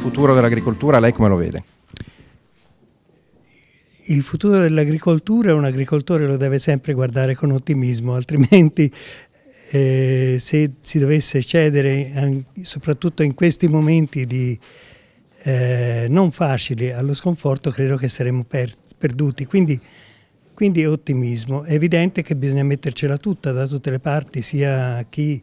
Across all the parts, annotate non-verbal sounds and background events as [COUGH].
futuro dell'agricoltura, lei come lo vede? il futuro dell'agricoltura, un agricoltore lo deve sempre guardare con ottimismo, altrimenti eh, se si dovesse cedere, soprattutto in questi momenti di, eh, non facili, allo sconforto, credo che saremmo per, perduti. Quindi, quindi ottimismo. È evidente che bisogna mettercela tutta da tutte le parti, sia chi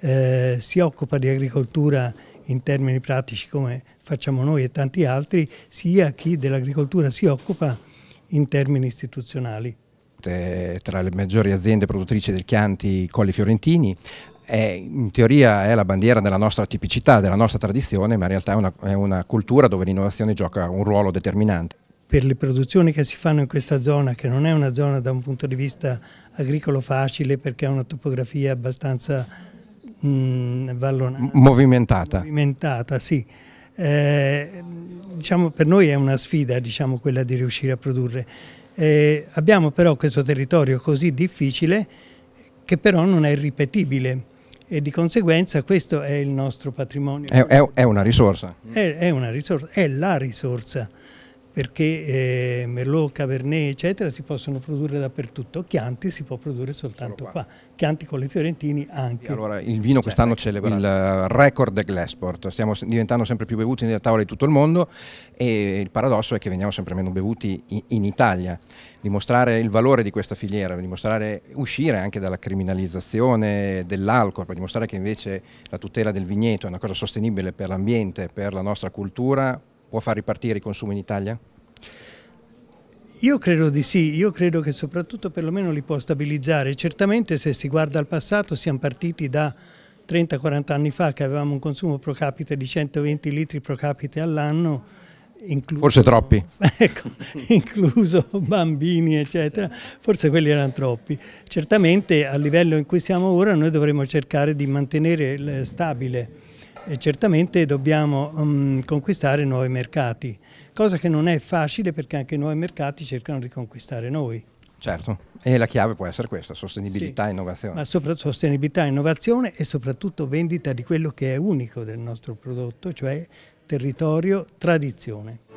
eh, si occupa di agricoltura in termini pratici come facciamo noi e tanti altri, sia chi dell'agricoltura si occupa in termini istituzionali. Tra le maggiori aziende produttrici del Chianti Colli Fiorentini è, in teoria è la bandiera della nostra tipicità, della nostra tradizione, ma in realtà è una, è una cultura dove l'innovazione gioca un ruolo determinante per le produzioni che si fanno in questa zona, che non è una zona da un punto di vista agricolo facile perché ha una topografia abbastanza mh, mm, vallonata, movimentata. movimentata sì. Eh, diciamo, per noi è una sfida diciamo, quella di riuscire a produrre. Eh, abbiamo però questo territorio così difficile che però non è ripetibile e di conseguenza questo è il nostro patrimonio. È, è, è una risorsa. È, è, una risorsa, è la risorsa perché eh, Merlot, Cabernet eccetera si possono produrre dappertutto, Chianti si può produrre soltanto qua. qua. Chianti con le Fiorentini anche. Allora il vino cioè, quest'anno ecco, celebra il record dell'export, stiamo diventando sempre più bevuti nelle tavole di tutto il mondo e il paradosso è che veniamo sempre meno bevuti in, in Italia. Dimostrare il valore di questa filiera, dimostrare uscire anche dalla criminalizzazione dell'alcol, per dimostrare che invece la tutela del vigneto è una cosa sostenibile per l'ambiente, per la nostra cultura, può far ripartire i consumi in Italia? Io credo di sì, io credo che soprattutto perlomeno li può stabilizzare. Certamente se si guarda al passato siamo partiti da 30-40 anni fa che avevamo un consumo pro capite di 120 litri pro capite all'anno. Incluso, forse troppi. [LAUGHS] Ecco, incluso bambini, eccetera. Forse quelli erano troppi. Certamente a livello in cui siamo ora noi dovremmo cercare di mantenere stabile e certamente dobbiamo um, conquistare nuovi mercati, cosa che non è facile perché anche i nuovi mercati cercano di conquistare noi. Certo, e la chiave può essere questa, sostenibilità sì, innovazione. Ma soprattutto sostenibilità, innovazione e soprattutto vendita di quello che è unico del nostro prodotto, cioè territorio, tradizione.